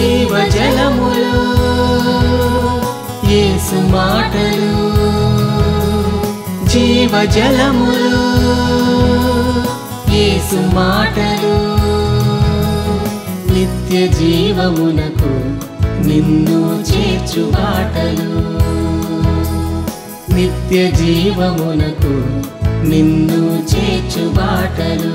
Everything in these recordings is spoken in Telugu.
జీవ జలములు యేసు మాటలు జీవ జలములు యేసు మాటలు నిత్య జీవమునకు నిన్ను చేర్చు మాటలు నిత్య జీవమునకు నిన్ను చేర్చు బాటలు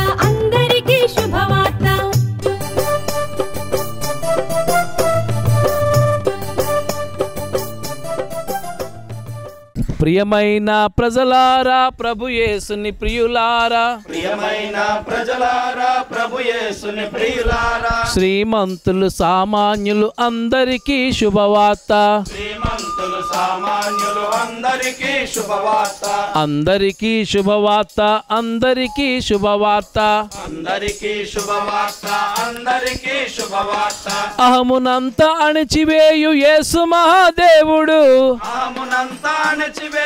ప్రియమైన ప్రజలారా ప్రభు యేసుని ప్రియులారా ప్రియమైన ప్రజలారా ప్రభు యేసుని ప్రియులారా శ్రీమంతులు సామాన్యులు అందరికీ శుభవార్త శ్రీమంతులు సామాన్యులు అందరికీ శుభవార్త అందరికీ శుభవార్త అందరికీ శుభవార్త అందరికీ శుభవార్త అందరికీ శుభవార్త అహమునంత అణచివేయు యేసు మహాదేవుడు అహమునంత అణచివే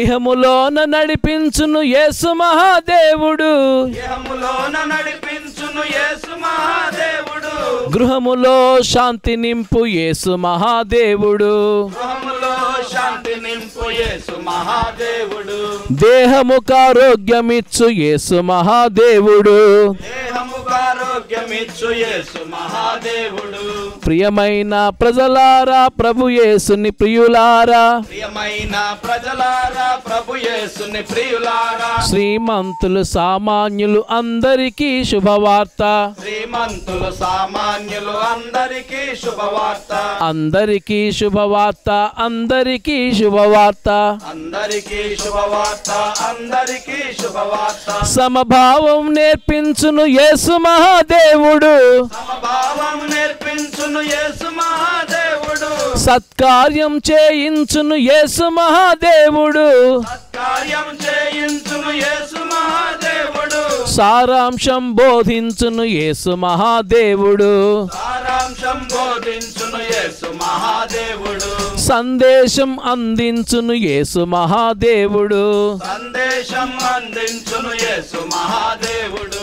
ఇహములోన నడిపించును యేసు మహాదేవుడు ఇహములోన నడిపించును యేసు మహాదేవుడు గృహములో శాంతి నింపు యేసు మహాదేవుడు గృహములో యేసు మహాదేవుడు యేసు మహాదేవుడు దేహముకు ఆరోగ్యమిచ్చు యేసు మహాదేవుడు ప్రియమైన ప్రజలారా ప్రభు యేసుని ప్రియులారా ప్రియమైన ప్రజలారా ప్రభు యేసుని ప్రియులారా శ్రీమంతులు సామాన్యులు అందరికీ శుభవార్త శ్రీమంతులు సామాన్యులు అందరికీ శుభవార్త అందరికీ శుభవార్త అందరికీ శుభవార్త అందరికీ శుభవార్త అందరికీ శుభవార్త సమభావం నేర్పించును యేసు మహాదేవుడు సమభావం నేర్పించును సత్కార్యం చేయించును యేసు మహాదేవుడు సారాంశం బోధించును యేసు మహాదేవుడు సారాంశం బోధించును యేసు మహాదేవుడు సందేశం అందించును యేసు మహాదేవుడు సందేశం అందించును యేసు మహాదేవుడు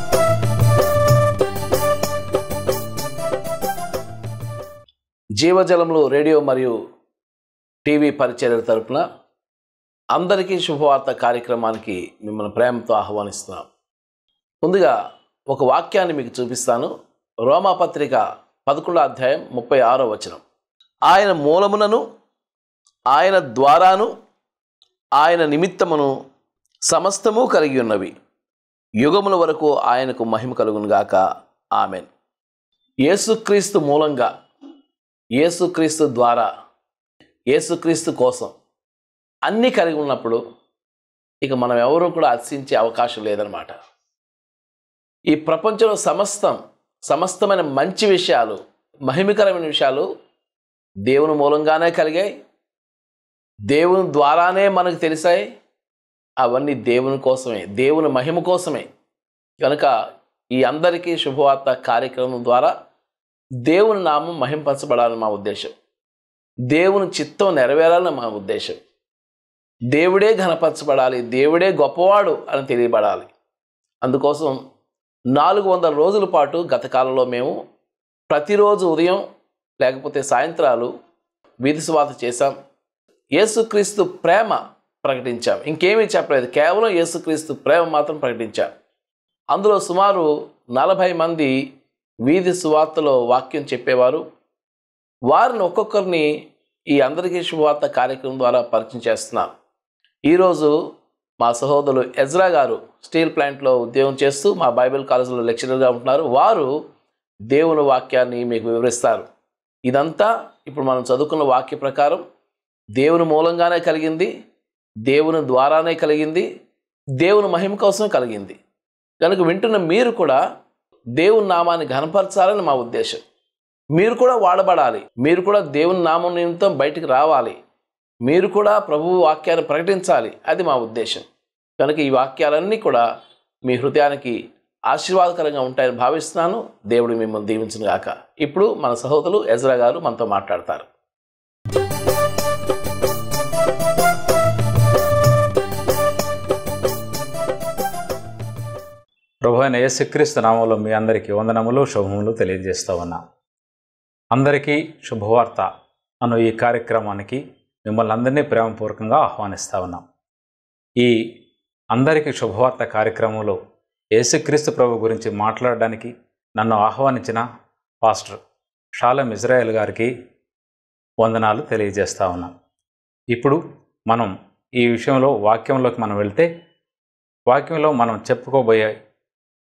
జీవజలంలో రేడియో మరియు టీవీ పరిచయల తరపున అందరికీ శుభవార్త కార్యక్రమానికి మిమ్మల్ని ప్రేమతో ఆహ్వానిస్తున్నాం ముందుగా ఒక వాక్యాన్ని మీకు చూపిస్తాను రోమాపత్రిక పదకొండో అధ్యాయం ముప్పై ఆరో వచనం ఆయన మూలమునను ఆయన ద్వారాను ఆయన నిమిత్తమును సమస్తము కలిగి ఉన్నవి యుగముల వరకు ఆయనకు మహిమ కలుగునుగాక ఆమెన్ యేసుక్రీస్తు మూలంగా యేసుక్రీస్తు ద్వారా యేసుక్రీస్తు కోసం అన్నీ కలిగి ఉన్నప్పుడు ఇక మనం ఎవరూ కూడా అర్చించే అవకాశం లేదనమాట ఈ ప్రపంచంలో సమస్తం సమస్తమైన మంచి విషయాలు మహిమకరమైన విషయాలు దేవుని మూలంగానే కలిగాయి దేవుని ద్వారానే మనకు తెలిసాయి అవన్నీ దేవుని కోసమే దేవుని మహిమ కోసమే కనుక ఈ అందరికీ శుభవార్త కార్యక్రమం ద్వారా దేవుని నామం మహింపరచబడాలని మా ఉద్దేశం దేవుని చిత్తం నెరవేరాలని మా ఉద్దేశం దేవుడే ఘనపరచబడాలి దేవుడే గొప్పవాడు అని తెలియబడాలి అందుకోసం నాలుగు వందల రోజుల పాటు గత కాలంలో మేము ప్రతిరోజు ఉదయం లేకపోతే సాయంత్రాలు వీధి సువాత చేశాం యేసుక్రీస్తు ప్రేమ ప్రకటించాం ఇంకేమీ చెప్పలేదు కేవలం యేసుక్రీస్తు ప్రేమ మాత్రం ప్రకటించాం అందులో సుమారు నలభై మంది వీధి సువార్తలో వాక్యం చెప్పేవారు వారిని ఒక్కొక్కరిని ఈ అందరికీ శుభవార్త కార్యక్రమం ద్వారా పరిచయం చేస్తున్నారు ఈరోజు మా సహోదరులు ఎజ్రా గారు స్టీల్ ప్లాంట్లో ఉద్యోగం చేస్తూ మా బైబిల్ కాలేజీలో లెక్చరర్గా ఉంటున్నారు వారు దేవుని వాక్యాన్ని మీకు వివరిస్తారు ఇదంతా ఇప్పుడు మనం చదువుకున్న వాక్య ప్రకారం దేవుని మూలంగానే కలిగింది దేవుని ద్వారానే కలిగింది దేవుని మహిమ కోసం కలిగింది కనుక వింటున్న మీరు కూడా దేవుని నామాన్ని ఘనపరచాలని మా ఉద్దేశం మీరు కూడా వాడబడాలి మీరు కూడా దేవుని నామం నిమిత్తం బయటికి రావాలి మీరు కూడా ప్రభు వాక్యాన్ని ప్రకటించాలి అది మా ఉద్దేశం కనుక ఈ వాక్యాలన్నీ కూడా మీ హృదయానికి ఆశీర్వాదకరంగా ఉంటాయని భావిస్తున్నాను దేవుడు మిమ్మల్ని దీవించిన గాక ఇప్పుడు మన సహోదరులు ఎజ్రా గారు మనతో మాట్లాడతారు ప్రభు అయిన యేసుక్రీస్తు నామంలో మీ అందరికీ వందనములు శుభములు తెలియజేస్తూ ఉన్నా అందరికీ శుభవార్త అను ఈ కార్యక్రమానికి మిమ్మల్ని అందరినీ ప్రేమపూర్వకంగా ఆహ్వానిస్తూ ఉన్నాం ఈ అందరికీ శుభవార్త కార్యక్రమంలో యేసుక్రీస్తు ప్రభు గురించి మాట్లాడడానికి నన్ను ఆహ్వానించిన పాస్టర్ షాలం ఇజ్రాయెల్ గారికి వందనాలు తెలియజేస్తూ ఉన్నాం ఇప్పుడు మనం ఈ విషయంలో వాక్యంలోకి మనం వెళ్తే వాక్యంలో మనం చెప్పుకోబోయే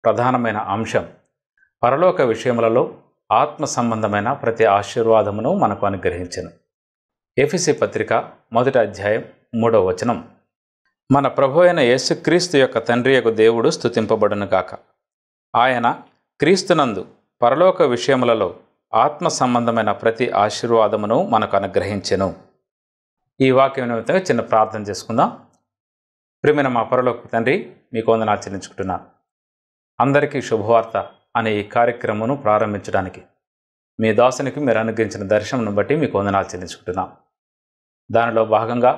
ప్రధానమైన అంశం పరలోక విషయములలో ఆత్మ సంబంధమైన ప్రతి ఆశీర్వాదమును మనకు అనుగ్రహించను ఎఫిసి పత్రిక మొదటి అధ్యాయం మూడవ వచనం మన ప్రభు అయిన యేసుక్రీస్తు యొక్క తండ్రి యొక్క దేవుడు స్థుతింపబడును కాక ఆయన క్రీస్తునందు పరలోక విషయములలో ఆత్మ సంబంధమైన ప్రతి ఆశీర్వాదమును మనకు అనుగ్రహించెను ఈ వాక్యం నిమిత్తంగా చిన్న ప్రార్థన చేసుకుందాం ప్రిమిన మా పరలోక తండ్రి మీకు వందనా చెల్లించుకుంటున్నాను అందరికీ శుభవార్త అనే ఈ కార్యక్రమను ప్రారంభించడానికి మీ దాసునికి మీరు అనుగ్రహించిన దర్శనంను బట్టి మీకు వందనాలు చెల్లించుకుంటున్నాం దానిలో భాగంగా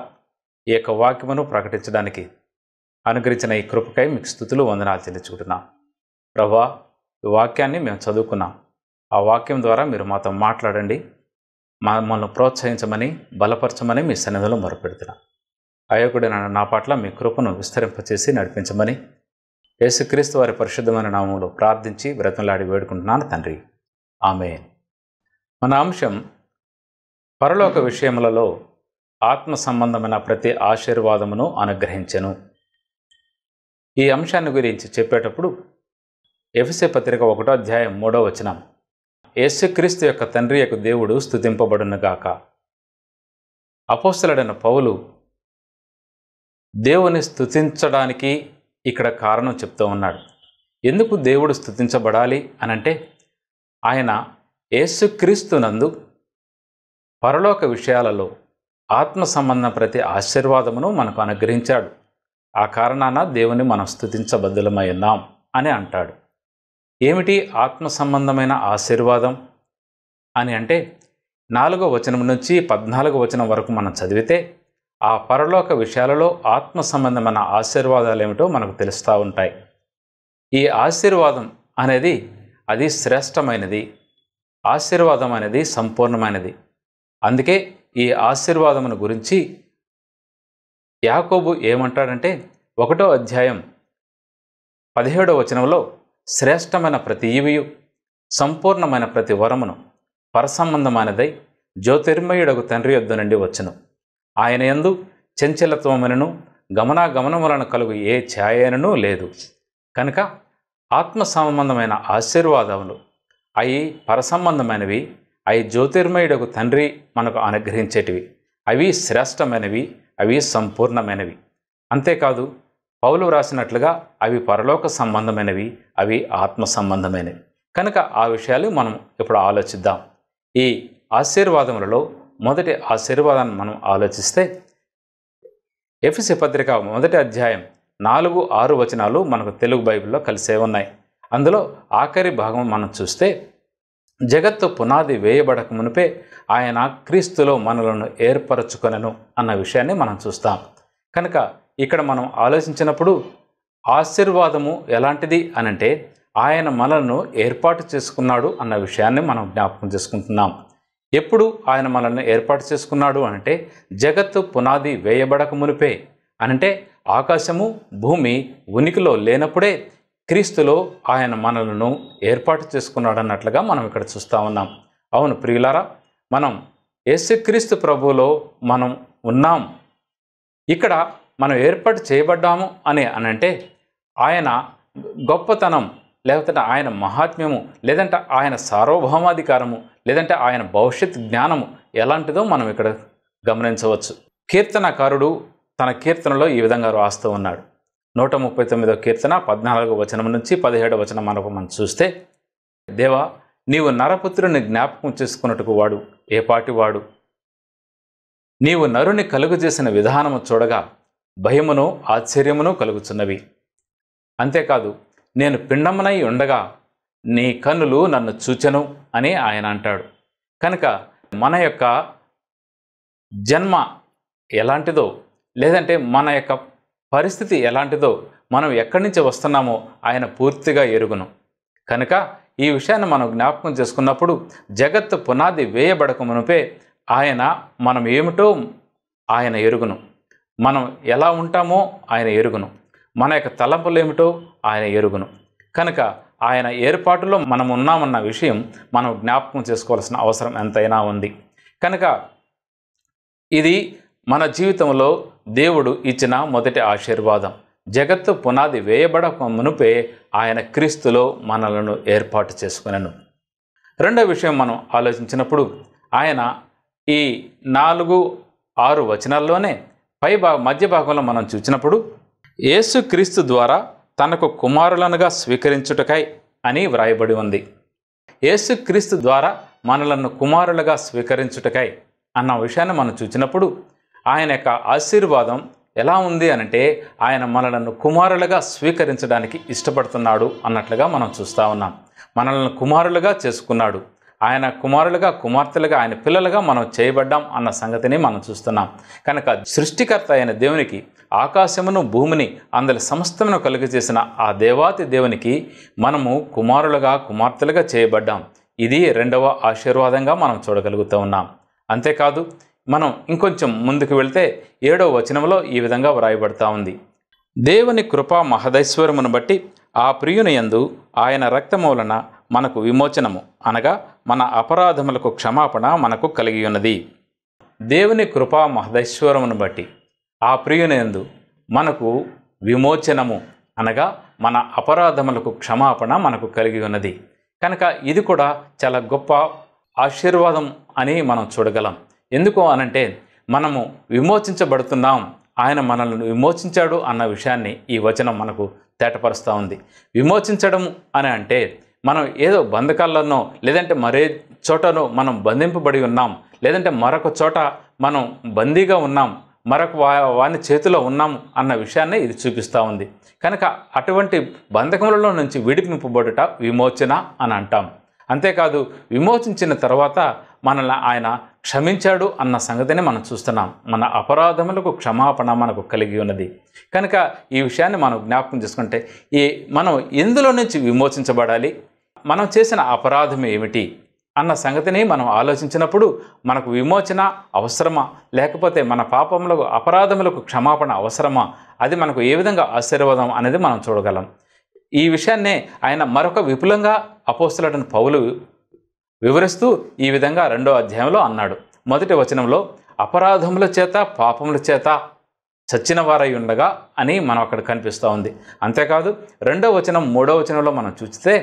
ఈ యొక్క వాక్యమును ప్రకటించడానికి అనుగ్రహించిన ఈ కృపకై మీకు స్థుతులు వందనాలు చెల్లించుకుంటున్నాం ప్రభా ఈ వాక్యాన్ని మేము చదువుకున్నాం ఆ వాక్యం ద్వారా మీరు మాతో మాట్లాడండి మమ్మల్ని ప్రోత్సహించమని బలపరచమని మీ సన్నిధిలో మొరపెడుతున్నాం అయోగుడైన నా పట్ల మీ కృపను విస్తరింపచేసి నడిపించమని యేసుక్రీస్తు వారి పరిశుద్ధమైన నామంలో ప్రార్థించి వ్రతంలాడి వేడుకుంటున్నాను తండ్రి ఆమె మన అంశం పరలోక విషయములలో ఆత్మ సంబంధమైన ప్రతి ఆశీర్వాదమును అనుగ్రహించెను ఈ అంశాన్ని గురించి చెప్పేటప్పుడు ఎఫ్సే పత్రిక ఒకటో అధ్యాయం మూడో వచనం యేసుక్రీస్తు యొక్క తండ్రి యొక్క దేవుడు గాక అపోస్తలడైన పౌలు దేవుని స్థుతించడానికి ఇక్కడ కారణం చెప్తూ ఉన్నాడు ఎందుకు దేవుడు స్థుతించబడాలి అనంటే ఆయన యేసుక్రీస్తునందు పరలోక విషయాలలో ఆత్మ సంబంధం ప్రతి ఆశీర్వాదమును మనకు అనుగ్రహించాడు ఆ కారణాన దేవుని మనం స్థుతించబద్దులమై ఉన్నాం అని అంటాడు ఏమిటి ఆత్మ సంబంధమైన ఆశీర్వాదం అని అంటే నాలుగో వచనం నుంచి పద్నాలుగో వచనం వరకు మనం చదివితే ఆ పరలోక విషయాలలో ఆత్మ సంబంధమైన ఆశీర్వాదాలు ఏమిటో మనకు తెలుస్తూ ఉంటాయి ఈ ఆశీర్వాదం అనేది అది శ్రేష్టమైనది ఆశీర్వాదం అనేది సంపూర్ణమైనది అందుకే ఈ ఆశీర్వాదమును గురించి యాకోబు ఏమంటాడంటే ఒకటో అధ్యాయం పదిహేడో వచనంలో శ్రేష్టమైన ప్రతి ఈవియు సంపూర్ణమైన ప్రతి వరమును పరసంబంధమైనదై జ్యోతిర్మయుడకు తండ్రి యొద్ద నుండి వచ్చను ఆయన ఎందు చంచలత్వములను గమనాగమనములను కలుగు ఏ ఛాయనను లేదు కనుక ఆత్మ సంబంధమైన ఆశీర్వాదములు అవి పరసంబంధమైనవి అవి జ్యోతిర్మయుడకు తండ్రి మనకు అనుగ్రహించేటివి అవి శ్రేష్టమైనవి అవి సంపూర్ణమైనవి అంతేకాదు పౌలు వ్రాసినట్లుగా అవి పరలోక సంబంధమైనవి అవి ఆత్మ సంబంధమైనవి కనుక ఆ విషయాలు మనం ఇప్పుడు ఆలోచిద్దాం ఈ ఆశీర్వాదములలో మొదటి ఆశీర్వాదాన్ని మనం ఆలోచిస్తే ఎఫ్సి పత్రిక మొదటి అధ్యాయం నాలుగు ఆరు వచనాలు మనకు తెలుగు బైబిల్లో కలిసే ఉన్నాయి అందులో ఆఖరి భాగం మనం చూస్తే జగత్తు పునాది వేయబడక మునిపే ఆయన క్రీస్తులో మనలను ఏర్పరచుకొనను అన్న విషయాన్ని మనం చూస్తాం కనుక ఇక్కడ మనం ఆలోచించినప్పుడు ఆశీర్వాదము ఎలాంటిది అనంటే ఆయన మనలను ఏర్పాటు చేసుకున్నాడు అన్న విషయాన్ని మనం జ్ఞాపకం చేసుకుంటున్నాం ఎప్పుడు ఆయన మనల్ని ఏర్పాటు చేసుకున్నాడు అంటే జగత్తు పునాది వేయబడక మునిపే అంటే ఆకాశము భూమి ఉనికిలో లేనప్పుడే క్రీస్తులో ఆయన మనలను ఏర్పాటు చేసుకున్నాడు అన్నట్లుగా మనం ఇక్కడ చూస్తూ ఉన్నాం అవును ప్రియులారా మనం యేసుక్రీస్తు ప్రభువులో మనం ఉన్నాం ఇక్కడ మనం ఏర్పాటు చేయబడ్డాము అని అనంటే ఆయన గొప్పతనం లేకపోతే ఆయన మహాత్మ్యము లేదంటే ఆయన సార్వభౌమాధికారము లేదంటే ఆయన భవిష్యత్ జ్ఞానము ఎలాంటిదో మనం ఇక్కడ గమనించవచ్చు కీర్తనకారుడు తన కీర్తనలో ఈ విధంగా రాస్తూ ఉన్నాడు నూట ముప్పై తొమ్మిదో కీర్తన పద్నాలుగో వచనం నుంచి పదిహేడో వచనం మనకు మనం చూస్తే దేవా నీవు నరపుత్రుని జ్ఞాపకం చేసుకున్నట్టుకు వాడు ఏ వాడు నీవు నరుని కలుగజేసిన విధానము చూడగా భయమును ఆశ్చర్యమును కలుగుచున్నవి అంతేకాదు నేను పిండమునై ఉండగా నీ కన్నులు నన్ను చూచను అని ఆయన అంటాడు కనుక మన యొక్క జన్మ ఎలాంటిదో లేదంటే మన యొక్క పరిస్థితి ఎలాంటిదో మనం ఎక్కడి నుంచి వస్తున్నామో ఆయన పూర్తిగా ఎరుగును కనుక ఈ విషయాన్ని మనం జ్ఞాపకం చేసుకున్నప్పుడు జగత్తు పునాది వేయబడక మునిపే ఆయన మనం ఏమిటో ఆయన ఎరుగును మనం ఎలా ఉంటామో ఆయన ఎరుగును మన యొక్క తలంపులు ఏమిటో ఆయన ఎరుగును కనుక ఆయన ఏర్పాటులో మనం ఉన్నామన్న విషయం మనం జ్ఞాపకం చేసుకోవాల్సిన అవసరం ఎంతైనా ఉంది కనుక ఇది మన జీవితంలో దేవుడు ఇచ్చిన మొదటి ఆశీర్వాదం జగత్తు పునాది వేయబడక మునుపే ఆయన క్రీస్తులో మనలను ఏర్పాటు చేసుకునేను రెండో విషయం మనం ఆలోచించినప్పుడు ఆయన ఈ నాలుగు ఆరు వచనాల్లోనే పై భాగ మధ్య భాగంలో మనం చూసినప్పుడు క్రీస్తు ద్వారా తనకు కుమారులనుగా స్వీకరించుటకై అని వ్రాయబడి ఉంది యేసుక్రీస్తు ద్వారా మనలను కుమారులుగా స్వీకరించుటకై అన్న విషయాన్ని మనం చూసినప్పుడు ఆయన యొక్క ఆశీర్వాదం ఎలా ఉంది అనంటే ఆయన మనలను కుమారులుగా స్వీకరించడానికి ఇష్టపడుతున్నాడు అన్నట్లుగా మనం చూస్తూ ఉన్నాం మనల్ని కుమారులుగా చేసుకున్నాడు ఆయన కుమారులుగా కుమార్తెలుగా ఆయన పిల్లలుగా మనం చేయబడ్డాం అన్న సంగతిని మనం చూస్తున్నాం కనుక సృష్టికర్త అయిన దేవునికి ఆకాశమును భూమిని అందరి సమస్తమును కలుగజేసిన ఆ దేవాతి దేవునికి మనము కుమారులుగా కుమార్తెలుగా చేయబడ్డాం ఇది రెండవ ఆశీర్వాదంగా మనం చూడగలుగుతూ ఉన్నాం అంతేకాదు మనం ఇంకొంచెం ముందుకు వెళ్తే ఏడవ వచనంలో ఈ విధంగా వ్రాయబడతా ఉంది దేవుని కృపా మహదైశ్వర్యమును బట్టి ఆ ప్రియుని యందు ఆయన రక్తమూలన మనకు విమోచనము అనగా మన అపరాధములకు క్షమాపణ మనకు కలిగి ఉన్నది దేవుని కృపా మహదైశ్వరమును బట్టి ఆ ప్రియునేందు మనకు విమోచనము అనగా మన అపరాధములకు క్షమాపణ మనకు కలిగి ఉన్నది కనుక ఇది కూడా చాలా గొప్ప ఆశీర్వాదం అని మనం చూడగలం ఎందుకు అనంటే మనము విమోచించబడుతున్నాం ఆయన మనల్ని విమోచించాడు అన్న విషయాన్ని ఈ వచనం మనకు తేటపరుస్తూ ఉంది విమోచించడం అని అంటే మనం ఏదో బంధకాలలోనో లేదంటే మరే చోటనో మనం బంధింపబడి ఉన్నాం లేదంటే మరొక చోట మనం బందీగా ఉన్నాం మరొక వాని చేతిలో ఉన్నాము అన్న విషయాన్ని ఇది చూపిస్తూ ఉంది కనుక అటువంటి బంధకములలో నుంచి విడిపింపబడుట విమోచన అని అంటాం అంతేకాదు విమోచించిన తర్వాత మనల్ని ఆయన క్షమించాడు అన్న సంగతిని మనం చూస్తున్నాం మన అపరాధములకు క్షమాపణ మనకు కలిగి ఉన్నది కనుక ఈ విషయాన్ని మనం జ్ఞాపకం చేసుకుంటే ఈ మనం ఎందులో నుంచి విమోచించబడాలి మనం చేసిన అపరాధం ఏమిటి అన్న సంగతిని మనం ఆలోచించినప్పుడు మనకు విమోచన అవసరమా లేకపోతే మన పాపములకు అపరాధములకు క్షమాపణ అవసరమా అది మనకు ఏ విధంగా ఆశీర్వాదం అనేది మనం చూడగలం ఈ విషయాన్నే ఆయన మరొక విపులంగా అపోస్తులటను పౌలు వివరిస్తూ ఈ విధంగా రెండో అధ్యాయంలో అన్నాడు మొదటి వచనంలో అపరాధముల చేత పాపముల చేత చచ్చిన వారై ఉండగా అని మనం అక్కడ కనిపిస్తూ ఉంది అంతేకాదు రెండో వచనం మూడో వచనంలో మనం చూస్తే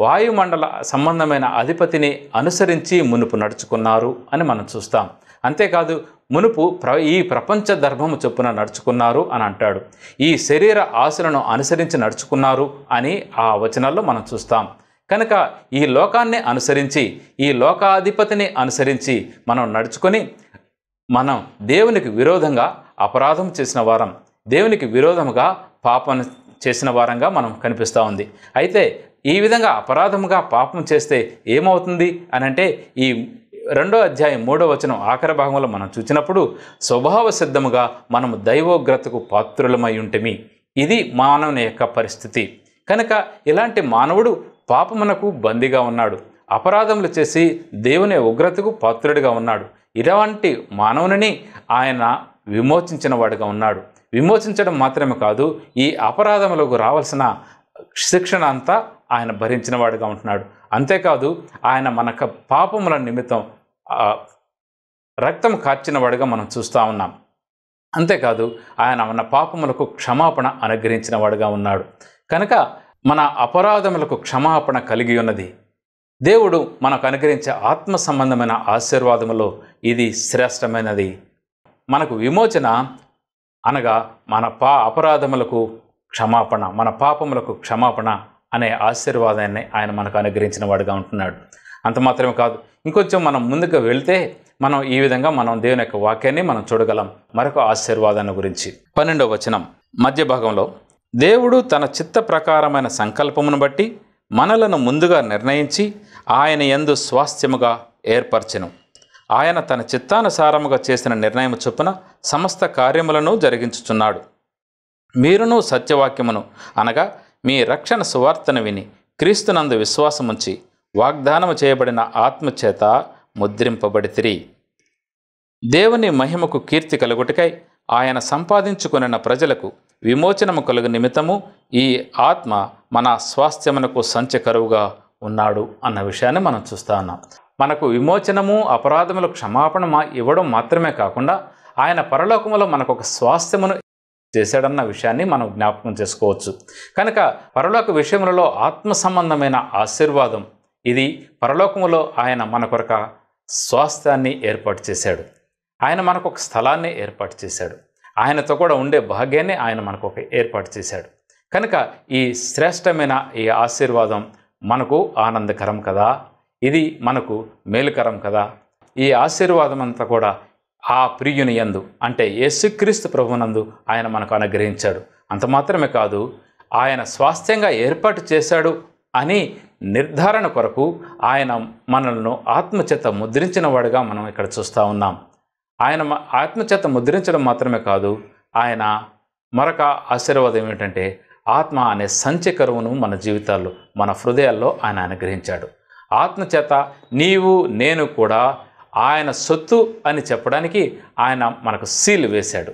వాయుమండల సంబంధమైన అధిపతిని అనుసరించి మునుపు నడుచుకున్నారు అని మనం చూస్తాం అంతేకాదు మునుపు ప్ర ఈ ప్రపంచ ధర్మము చొప్పున నడుచుకున్నారు అని అంటాడు ఈ శరీర ఆశలను అనుసరించి నడుచుకున్నారు అని ఆ వచనాల్లో మనం చూస్తాం కనుక ఈ లోకాన్ని అనుసరించి ఈ లోకాధిపతిని అనుసరించి మనం నడుచుకొని మనం దేవునికి విరోధంగా అపరాధం చేసిన వారం దేవునికి విరోధముగా పాపం చేసిన వారంగా మనం కనిపిస్తూ ఉంది అయితే ఈ విధంగా అపరాధముగా పాపం చేస్తే ఏమవుతుంది అని అంటే ఈ రెండో అధ్యాయం మూడో వచనం ఆఖరి భాగంలో మనం చూసినప్పుడు స్వభావ సిద్ధముగా మనము దైవోగ్రతకు పాత్రులమై ఉంటమి ఇది మానవుని యొక్క పరిస్థితి కనుక ఇలాంటి మానవుడు పాపమునకు బందీగా ఉన్నాడు అపరాధములు చేసి దేవుని ఉగ్రతకు పాత్రుడిగా ఉన్నాడు ఇటువంటి మానవుని ఆయన విమోచించిన వాడుగా ఉన్నాడు విమోచించడం మాత్రమే కాదు ఈ అపరాధములకు రావాల్సిన శిక్షణ అంతా ఆయన భరించిన వాడిగా ఉంటున్నాడు అంతేకాదు ఆయన మన పాపముల నిమిత్తం రక్తం కార్చిన వాడిగా మనం చూస్తూ ఉన్నాం అంతేకాదు ఆయన మన పాపములకు క్షమాపణ అనుగ్రహించిన వాడుగా ఉన్నాడు కనుక మన అపరాధములకు క్షమాపణ కలిగి ఉన్నది దేవుడు మనకు అనుగ్రహించే ఆత్మ సంబంధమైన ఆశీర్వాదములో ఇది శ్రేష్టమైనది మనకు విమోచన అనగా మన పా అపరాధములకు క్షమాపణ మన పాపములకు క్షమాపణ అనే ఆశీర్వాదాన్ని ఆయన మనకు అనుగ్రహించిన వాడుగా ఉంటున్నాడు అంత మాత్రమే కాదు ఇంకొంచెం మనం ముందుకు వెళ్తే మనం ఈ విధంగా మనం దేవుని యొక్క వాక్యాన్ని మనం చూడగలం మరొక ఆశీర్వాదాన్ని గురించి పన్నెండవ వచనం మధ్య భాగంలో దేవుడు తన చిత్త ప్రకారమైన సంకల్పమును బట్టి మనలను ముందుగా నిర్ణయించి ఆయన ఎందు స్వాస్థ్యముగా ఏర్పరచెను ఆయన తన చిత్తానుసారముగా చేసిన నిర్ణయం చొప్పున సమస్త కార్యములను జరిగించుచున్నాడు మీరును సత్యవాక్యమును అనగా మీ రక్షణ సువార్తను విని క్రీస్తునందు విశ్వాసముంచి వాగ్దానము చేయబడిన ఆత్మచేత ముద్రింపబడితిరి దేవుని మహిమకు కీర్తి కలుగుటకై ఆయన సంపాదించుకున్న ప్రజలకు విమోచనము కలుగు నిమిత్తము ఈ ఆత్మ మన స్వాస్థ్యమునకు కరువుగా ఉన్నాడు అన్న విషయాన్ని మనం చూస్తా ఉన్నాం మనకు విమోచనము అపరాధములు క్షమాపణ ఇవ్వడం మాత్రమే కాకుండా ఆయన పరలోకములో మనకు ఒక స్వాస్థ్యమును చేశాడన్న విషయాన్ని మనం జ్ఞాపకం చేసుకోవచ్చు కనుక పరలోక విషయములలో ఆత్మ సంబంధమైన ఆశీర్వాదం ఇది పరలోకములో ఆయన మన కొరక స్వాస్థ్యాన్ని ఏర్పాటు చేశాడు ఆయన మనకు ఒక స్థలాన్ని ఏర్పాటు చేశాడు ఆయనతో కూడా ఉండే భాగ్యాన్ని ఆయన మనకు ఒక ఏర్పాటు చేశాడు కనుక ఈ శ్రేష్టమైన ఈ ఆశీర్వాదం మనకు ఆనందకరం కదా ఇది మనకు మేలుకరం కదా ఈ ఆశీర్వాదం అంతా కూడా ఆ ప్రియుని ఎందు అంటే యేసుక్రీస్తు ప్రభునందు ఆయన మనకు అనుగ్రహించాడు అంత మాత్రమే కాదు ఆయన స్వాస్థ్యంగా ఏర్పాటు చేశాడు అని నిర్ధారణ కొరకు ఆయన మనల్ని ఆత్మచేత ముద్రించిన వాడుగా మనం ఇక్కడ చూస్తూ ఉన్నాం ఆయన ఆత్మచేత ముద్రించడం మాత్రమే కాదు ఆయన మరొక ఆశీర్వాదం ఏమిటంటే ఆత్మ అనే సంచి కరువును మన జీవితాల్లో మన హృదయాల్లో ఆయన అనుగ్రహించాడు ఆత్మచేత నీవు నేను కూడా ఆయన సొత్తు అని చెప్పడానికి ఆయన మనకు సీలు వేశాడు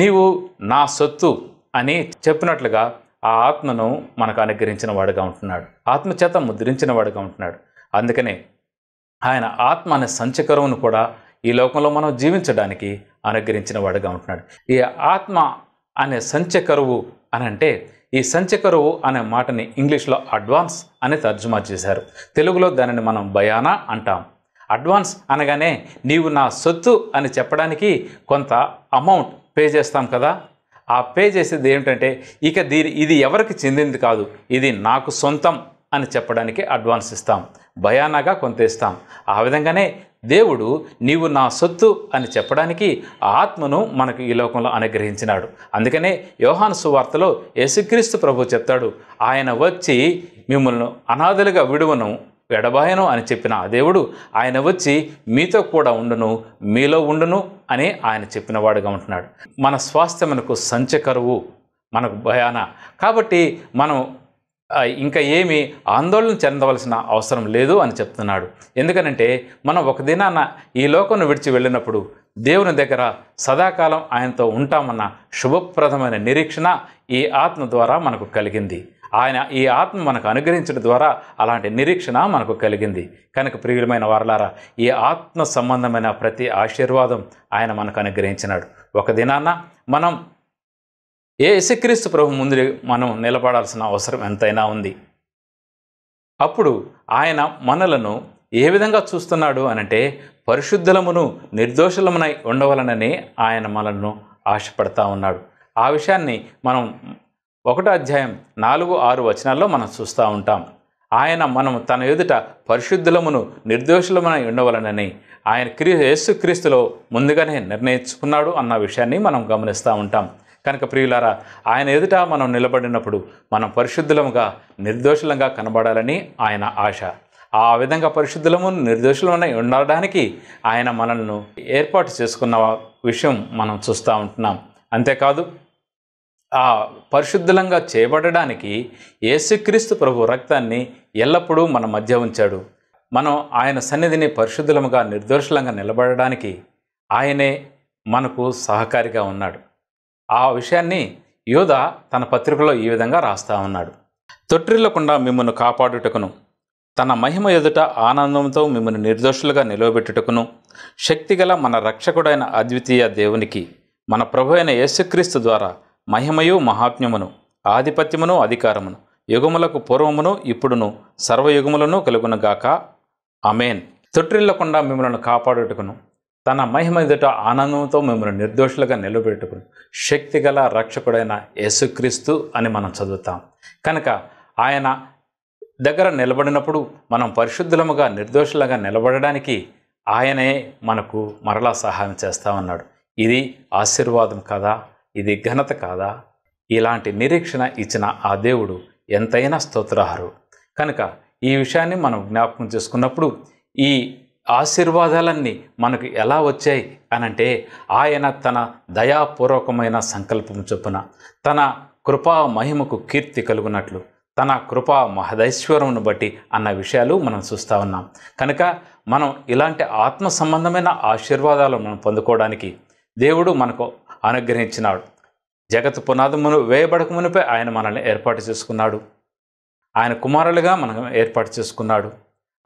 నీవు నా సొత్తు అని చెప్పినట్లుగా ఆ ఆత్మను మనకు అనుగ్రహించిన వాడుగా ఉంటున్నాడు ఆత్మచేత ముద్రించిన వాడుగా ఉంటున్నాడు అందుకనే ఆయన ఆత్మ అనే సంచకరమును కూడా ఈ లోకంలో మనం జీవించడానికి అనుగ్రహించిన వాడుగా ఉంటున్నాడు ఈ ఆత్మ అనే సంచకరువు అని అంటే ఈ సంచకరువు అనే మాటని ఇంగ్లీష్లో అడ్వాన్స్ అని తర్జుమా చేశారు తెలుగులో దానిని మనం భయానా అంటాం అడ్వాన్స్ అనగానే నీవు నా సొత్తు అని చెప్పడానికి కొంత అమౌంట్ పే చేస్తాం కదా ఆ పే చేసేది ఏమిటంటే ఇక దీని ఇది ఎవరికి చెందింది కాదు ఇది నాకు సొంతం అని చెప్పడానికి అడ్వాన్స్ ఇస్తాం భయానగా కొంత ఇస్తాం ఆ విధంగానే దేవుడు నీవు నా సొత్తు అని చెప్పడానికి ఆత్మను మనకు ఈ లోకంలో అనుగ్రహించినాడు అందుకనే యోహాను సువార్తలో యేసుక్రీస్తు ప్రభు చెప్తాడు ఆయన వచ్చి మిమ్మల్ని అనాథలుగా విడువను ఎడబాయను అని చెప్పిన ఆ దేవుడు ఆయన వచ్చి మీతో కూడా ఉండును మీలో ఉండును అని ఆయన చెప్పినవాడుగా ఉంటున్నాడు మన స్వాస్థ్యం మనకు సంచకరువు మనకు భయాన కాబట్టి మనం ఇంకా ఏమి ఆందోళన చెందవలసిన అవసరం లేదు అని చెప్తున్నాడు ఎందుకనంటే మనం ఒక దినాన ఈ లోకం విడిచి వెళ్ళినప్పుడు దేవుని దగ్గర సదాకాలం ఆయనతో ఉంటామన్న శుభప్రదమైన నిరీక్షణ ఈ ఆత్మ ద్వారా మనకు కలిగింది ఆయన ఈ ఆత్మ మనకు అనుగ్రహించడం ద్వారా అలాంటి నిరీక్షణ మనకు కలిగింది కనుక ప్రియులమైన వారలారా ఈ ఆత్మ సంబంధమైన ప్రతి ఆశీర్వాదం ఆయన మనకు అనుగ్రహించినాడు ఒక దినాన మనం ఏ యశక్రీస్తు ప్రభు ముందు మనం నిలబడాల్సిన అవసరం ఎంతైనా ఉంది అప్పుడు ఆయన మనలను ఏ విధంగా చూస్తున్నాడు అనంటే పరిశుద్ధులమును నిర్దోషులమునై ఉండవలనని ఆయన మనలను ఆశపడతా ఉన్నాడు ఆ విషయాన్ని మనం ఒకటో అధ్యాయం నాలుగు ఆరు వచనాల్లో మనం చూస్తూ ఉంటాం ఆయన మనం తన ఎదుట పరిశుద్ధులమును నిర్దోషులమని ఉండవలనని ఆయన క్రీ క్రీస్తులో ముందుగానే నిర్ణయించుకున్నాడు అన్న విషయాన్ని మనం గమనిస్తూ ఉంటాం కనుక ప్రియులారా ఆయన ఎదుట మనం నిలబడినప్పుడు మనం పరిశుద్ధులముగా నిర్దోషులంగా కనబడాలని ఆయన ఆశ ఆ విధంగా పరిశుద్ధులము నిర్దోషులమై ఉండడానికి ఆయన మనల్ని ఏర్పాటు చేసుకున్న విషయం మనం చూస్తూ ఉంటున్నాం అంతేకాదు ఆ పరిశుద్ధంగా చేయబడడానికి యేసుక్రీస్తు ప్రభు రక్తాన్ని ఎల్లప్పుడూ మన మధ్య ఉంచాడు మనం ఆయన సన్నిధిని పరిశుద్ధులముగా నిర్దోషులంగా నిలబడడానికి ఆయనే మనకు సహకారిగా ఉన్నాడు ఆ విషయాన్ని యోధ తన పత్రికలో ఈ విధంగా రాస్తా ఉన్నాడు తొట్టిల్లకుండా మిమ్మల్ని కాపాడుటకును తన మహిమ ఎదుట ఆనందంతో మిమ్మల్ని నిర్దోషులుగా నిలవబెట్టుటకును శక్తిగల మన రక్షకుడైన అద్వితీయ దేవునికి మన ప్రభు అయిన యేసుక్రీస్తు ద్వారా మహిమయు మహాత్మ్యమును ఆధిపత్యమును అధికారమును యుగములకు పూర్వమును ఇప్పుడును సర్వయుగములను కలుగునగాక అమేన్ తొట్టిల్లకుండా మిమ్మల్ని కాపాడుటకును తన మహిమ ఎదుట ఆనందంతో మిమ్మల్ని నిర్దోషులుగా నిలబెట్టుకుని శక్తిగల రక్షకుడైన యేసుక్రీస్తు అని మనం చదువుతాం కనుక ఆయన దగ్గర నిలబడినప్పుడు మనం పరిశుద్ధులముగా నిర్దోషులుగా నిలబడడానికి ఆయనే మనకు మరలా సహాయం చేస్తా ఉన్నాడు ఇది ఆశీర్వాదం కదా ఇది ఘనత కాదా ఇలాంటి నిరీక్షణ ఇచ్చిన ఆ దేవుడు ఎంతైనా స్తోత్రహారు కనుక ఈ విషయాన్ని మనం జ్ఞాపకం చేసుకున్నప్పుడు ఈ ఆశీర్వాదాలన్నీ మనకు ఎలా వచ్చాయి అనంటే ఆయన తన దయాపూర్వకమైన సంకల్పం చొప్పున తన కృపా మహిమకు కీర్తి కలుగునట్లు తన కృపా మహదైశ్వరమును బట్టి అన్న విషయాలు మనం చూస్తూ ఉన్నాం కనుక మనం ఇలాంటి ఆత్మ సంబంధమైన ఆశీర్వాదాలు మనం పొందుకోవడానికి దేవుడు మనకు అనుగ్రహించినాడు జగత్ పునాదమును వేయబడక మునిపే ఆయన మనల్ని ఏర్పాటు చేసుకున్నాడు ఆయన కుమారులుగా మనం ఏర్పాటు చేసుకున్నాడు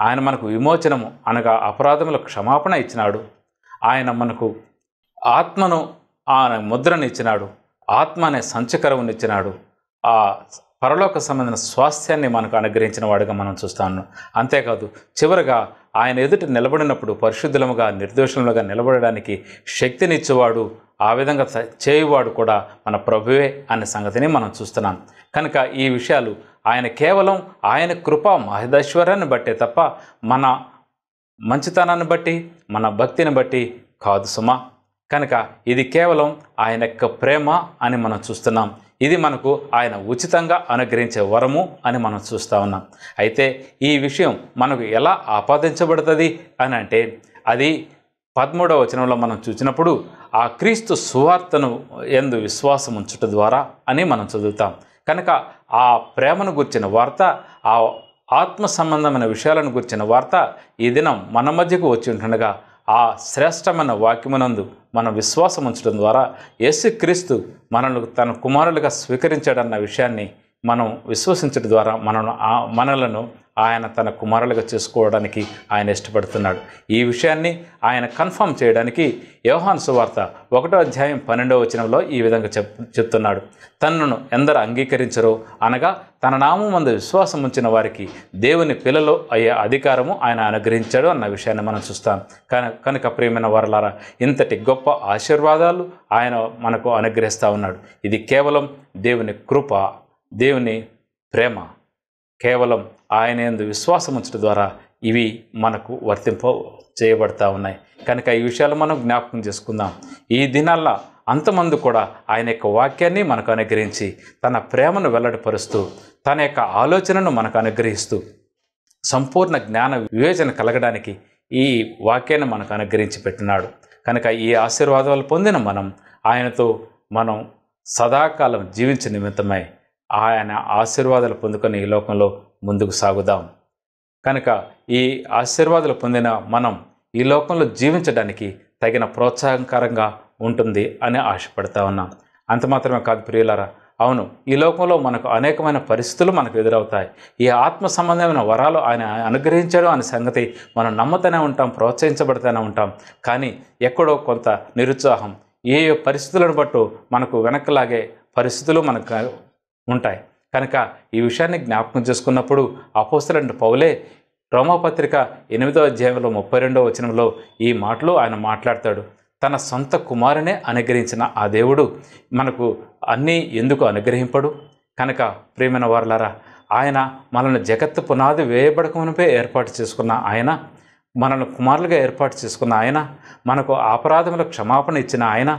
ఆయన మనకు విమోచనము అనగా అపరాధముల క్షమాపణ ఇచ్చినాడు ఆయన మనకు ఆత్మను ఆయన ముద్రను ఇచ్చినాడు ఆత్మ అనే సంచకరమును ఇచ్చినాడు ఆ పరలోక సంబంధించిన స్వాస్థ్యాన్ని మనకు అనుగ్రహించిన వాడుగా మనం చూస్తాను అంతేకాదు చివరగా ఆయన ఎదుట నిలబడినప్పుడు పరిశుద్ధులముగా నిర్దోషములుగా నిలబడడానికి శక్తినిచ్చేవాడు ఆ విధంగా చేయువాడు కూడా మన ప్రభువే అనే సంగతిని మనం చూస్తున్నాం కనుక ఈ విషయాలు ఆయన కేవలం ఆయన కృప మహదైశ్వర్యాన్ని బట్టే తప్ప మన మంచితనాన్ని బట్టి మన భక్తిని బట్టి కాదు సుమా కనుక ఇది కేవలం ఆయన యొక్క ప్రేమ అని మనం చూస్తున్నాం ఇది మనకు ఆయన ఉచితంగా అనుగ్రహించే వరము అని మనం చూస్తూ ఉన్నాం అయితే ఈ విషయం మనకు ఎలా ఆపాదించబడుతుంది అని అంటే అది పదమూడవ వచనంలో మనం చూసినప్పుడు ఆ క్రీస్తు సువార్తను ఎందు విశ్వాసం ఉంచుట ద్వారా అని మనం చదువుతాం కనుక ఆ ప్రేమను గుర్చిన వార్త ఆ ఆత్మ సంబంధమైన విషయాలను గుర్చిన వార్త ఈ దినం మన మధ్యకు వచ్చి ఉంటుండగా ఆ శ్రేష్టమైన వాక్యమునందు మనం విశ్వాసం ఉంచడం ద్వారా యేసుక్రీస్తు మనల్ని తన కుమారులుగా స్వీకరించాడన్న విషయాన్ని మనం విశ్వసించడం ద్వారా మనను మనలను ఆయన తన కుమారులుగా చేసుకోవడానికి ఆయన ఇష్టపడుతున్నాడు ఈ విషయాన్ని ఆయన కన్ఫర్మ్ చేయడానికి యోహాన్ సువార్త ఒకటో అధ్యాయం పన్నెండవ వచనంలో ఈ విధంగా చెప్ చెప్తున్నాడు తనను ఎందరు అంగీకరించరో అనగా తన నామం మందు విశ్వాసం ఉంచిన వారికి దేవుని పిల్లలు అయ్యే అధికారము ఆయన అనుగ్రహించాడు అన్న విషయాన్ని మనం చూస్తాం కనుక ప్రియమైన వరలారా ఇంతటి గొప్ప ఆశీర్వాదాలు ఆయన మనకు అనుగ్రహిస్తూ ఉన్నాడు ఇది కేవలం దేవుని కృప దేవుని ప్రేమ కేవలం ఆయన ఎందు విశ్వాసం ఉంచడం ద్వారా ఇవి మనకు వర్తింప చేయబడతా ఉన్నాయి కనుక ఈ విషయాలు మనం జ్ఞాపకం చేసుకుందాం ఈ దినాల్లో అంతమందు కూడా ఆయన యొక్క వాక్యాన్ని మనకు అనుగ్రహించి తన ప్రేమను వెల్లడిపరుస్తూ తన యొక్క ఆలోచనను మనకు అనుగ్రహిస్తూ సంపూర్ణ జ్ఞాన వివేచన కలగడానికి ఈ వాక్యాన్ని మనకు అనుగ్రహించి పెట్టినాడు కనుక ఈ ఆశీర్వాదాలు పొందిన మనం ఆయనతో మనం సదాకాలం జీవించే నిమిత్తమై ఆయన ఆశీర్వాదాలు పొందుకొని ఈ లోకంలో ముందుకు సాగుదాం కనుక ఈ ఆశీర్వాదాలు పొందిన మనం ఈ లోకంలో జీవించడానికి తగిన ప్రోత్సాహకరంగా ఉంటుంది అని ఆశపడతా ఉన్నాం అంత మాత్రమే కాదు ప్రియులారా అవును ఈ లోకంలో మనకు అనేకమైన పరిస్థితులు మనకు ఎదురవుతాయి ఈ ఆత్మ సంబంధమైన వరాలు ఆయన అనుగ్రహించడం అనే సంగతి మనం నమ్ముతూనే ఉంటాం ప్రోత్సహించబడుతూనే ఉంటాం కానీ ఎక్కడో కొంత నిరుత్సాహం ఏ పరిస్థితులను బట్టు మనకు వెనక్కి పరిస్థితులు మనకు ఉంటాయి కనుక ఈ విషయాన్ని జ్ఞాపకం చేసుకున్నప్పుడు అపోసలంటి పౌలే రోమపత్రిక ఎనిమిదో అధ్యాయంలో ముప్పై రెండో వచనంలో ఈ మాటలు ఆయన మాట్లాడతాడు తన సొంత కుమారునే అనుగ్రహించిన ఆ దేవుడు మనకు అన్నీ ఎందుకు అనుగ్రహింపడు కనుక ప్రేమైన వారులారా ఆయన మనల్ని జగత్తు పునాది వేయబడకమునిపై ఏర్పాటు చేసుకున్న ఆయన మనల్ని కుమారులుగా ఏర్పాటు చేసుకున్న ఆయన మనకు అపరాధముల క్షమాపణ ఇచ్చిన ఆయన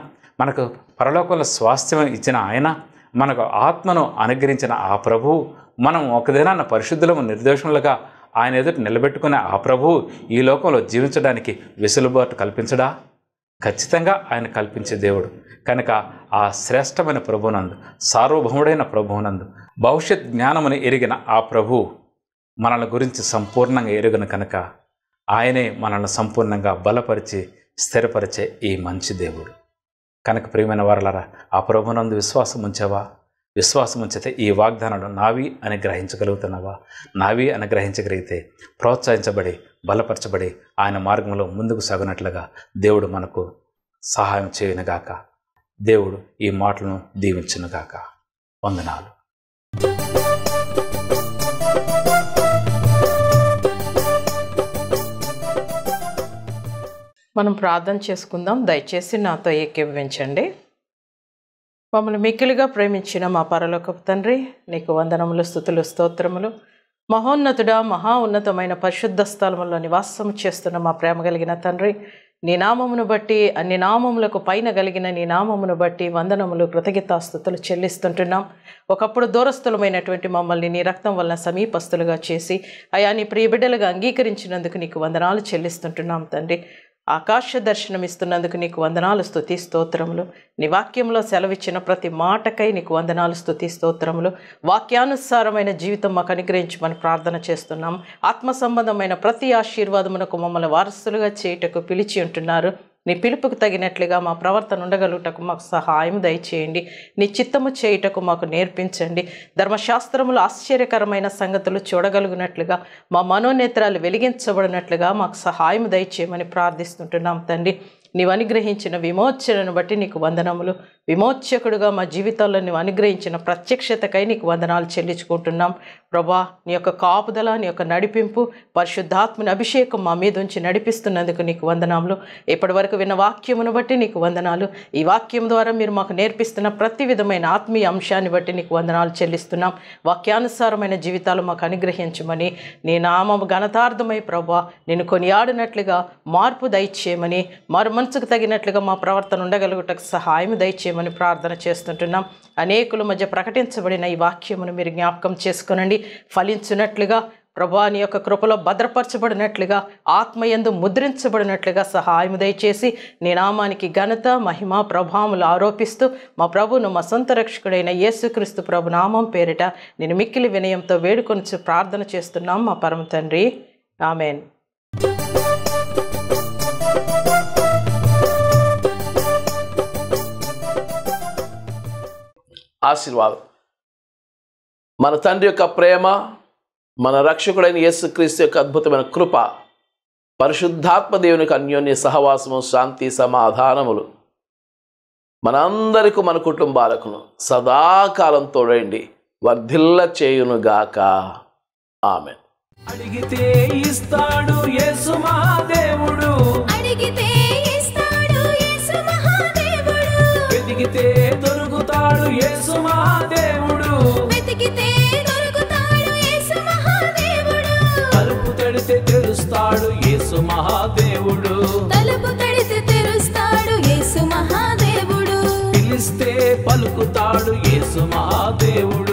మనకు పరలోకంలో స్వాస్థ్యం ఇచ్చిన ఆయన మనకు ఆత్మను అనుగ్రహించిన ఆ ప్రభువు మనం ఒక దినాన్న పరిశుద్ధులము నిర్దోషములుగా ఆయన ఎదుటి నిలబెట్టుకునే ఆ ప్రభువు ఈ లోకంలో జీవించడానికి వెసులుబాటు కల్పించడా ఖచ్చితంగా ఆయన కల్పించే దేవుడు కనుక ఆ శ్రేష్టమైన ప్రభునందు సార్వభౌముడైన ప్రభువునందు భవిష్యత్ జ్ఞానమును ఎరిగిన ఆ ప్రభు మనల్ని గురించి సంపూర్ణంగా ఎరుగిన కనుక ఆయనే మనల్ని సంపూర్ణంగా బలపరిచి స్థిరపరిచే ఈ మంచి దేవుడు కనుక ప్రియమైన వారలరా ఆ ప్రభునందు విశ్వాసం ఉంచావా విశ్వాసం ఉంచితే ఈ వాగ్దానాలు నావి అని గ్రహించగలుగుతున్నావా నావి అని గ్రహించగలిగితే ప్రోత్సహించబడి బలపరచబడి ఆయన మార్గంలో ముందుకు సాగినట్లుగా దేవుడు మనకు సహాయం చేయనుగాక దేవుడు ఈ మాటలను దీవించునుగాక వందనాలు మనం ప్రార్థన చేసుకుందాం దయచేసి నాతో ఏకీభవించండి మమ్మల్ని మిక్కిలిగా ప్రేమించిన మా పరలోకపు తండ్రి నీకు వందనములు స్థుతులు స్తోత్రములు మహోన్నతుడా మహా ఉన్నతమైన పరిశుద్ధ స్థలములో నివాసం చేస్తున్న మా ప్రేమ కలిగిన తండ్రి నీ నామమును బట్టి అన్ని నామములకు పైన కలిగిన నీ నామమును బట్టి వందనములు కృతజ్ఞతాస్థుతులు చెల్లిస్తుంటున్నాం ఒకప్పుడు దూరస్థులమైనటువంటి మమ్మల్ని నీ రక్తం వలన సమీపస్తులుగా చేసి అయా నీ ప్రియబిడ్డలుగా అంగీకరించినందుకు నీకు వందనాలు చెల్లిస్తుంటున్నాం తండ్రి ఆకాశ దర్శనమిస్తున్నందుకు నీకు వందనాలు స్థుతి స్తోత్రములు నీ వాక్యంలో సెలవిచ్చిన ప్రతి మాటకై నీకు వందనాలు స్థుతి స్తోత్రములు వాక్యానుసారమైన జీవితం మాకు అనుగ్రహించమని ప్రార్థన చేస్తున్నాం ఆత్మ సంబంధమైన ప్రతి ఆశీర్వాదమునకు మమ్మల్ని వారసులుగా చేయుటకు పిలిచి ఉంటున్నారు నీ పిలుపుకు తగినట్లుగా మా ప్రవర్తన ఉండగలుగుటకు మాకు సహాయం దయచేయండి నీ చిత్తము చేయుటకు మాకు నేర్పించండి ధర్మశాస్త్రములు ఆశ్చర్యకరమైన సంగతులు చూడగలిగినట్లుగా మా మనోనేత్రాలు వెలిగించబడినట్లుగా మాకు సహాయం దయచేయమని ప్రార్థిస్తుంటున్నాం తండ్రి నీవు అనుగ్రహించిన విమోచనను బట్టి నీకు వందనములు విమోచకుడుగా మా జీవితాల్లో నువ్వు అనుగ్రహించిన ప్రత్యక్షతకై నీకు వందనాలు చెల్లించుకుంటున్నాం ప్రభా నీ యొక్క కాపుదల నీ యొక్క నడిపింపు పరిశుద్ధాత్మని అభిషేకం మా మీద ఉంచి నడిపిస్తున్నందుకు నీకు వందనాములు ఇప్పటి వరకు విన్న వాక్యమును బట్టి నీకు వందనాలు ఈ వాక్యం ద్వారా మీరు మాకు నేర్పిస్తున్న ప్రతి విధమైన ఆత్మీయ అంశాన్ని బట్టి నీకు వందనాలు చెల్లిస్తున్నాం వాక్యానుసారమైన జీవితాలు మాకు అనుగ్రహించమని నీ నామ ఘనతార్థమై ప్రభా నేను కొనియాడినట్లుగా మార్పు దయచేయమని మర్మ మనసుకు తగినట్లుగా మా ప్రవర్తన ఉండగలుగుటకు సహాయం దయచేయమని ప్రార్థన చేస్తుంటున్నాం అనేకుల మధ్య ప్రకటించబడిన ఈ వాక్యమును మీరు జ్ఞాపకం చేసుకునండి ఫలించినట్లుగా ప్రభాని యొక్క కృపలో భద్రపరచబడినట్లుగా ఆత్మయందు ముద్రించబడినట్లుగా సహాయం దయచేసి నినామానికి ఘనత మహిమ ప్రభాములు ఆరోపిస్తూ మా ప్రభును మా సొంత రక్షకుడైన యేసుక్రీస్తు ప్రభు నామం పేరిట నేను మిక్కిలి వినయంతో వేడుకొని ప్రార్థన చేస్తున్నాం మా పరమ తండ్రి ఆమెన్ ఆశీర్వాదం మన తండ్రి యొక్క ప్రేమ మన రక్షకుడైన యేసుక్రీస్తు యొక్క అద్భుతమైన కృప పరిశుద్ధాత్మ దేవునికి అన్యోన్య సహవాసము శాంతి సమాధానములు మనందరికీ మన కుటుంబాలకును సదాకాలం తోడండి వర్ధిల్ల చేయునుగాక ఆమె అడిగితే ఇస్తాడు అడిగితే ఇస్తాడు దొరుకుతాడు యేసు మహాదేవుడు వెతికితే దొరుకుతాడు యేసు మహాదేవుడు తలుపు తడితే తెలుస్తాడు యేసు మహాదేవుడు తలుపు తడితే తెలుస్తాడు యేసు మహాదేవుడు పిలిస్తే పలుకుతాడు యేసు మహాదేవుడు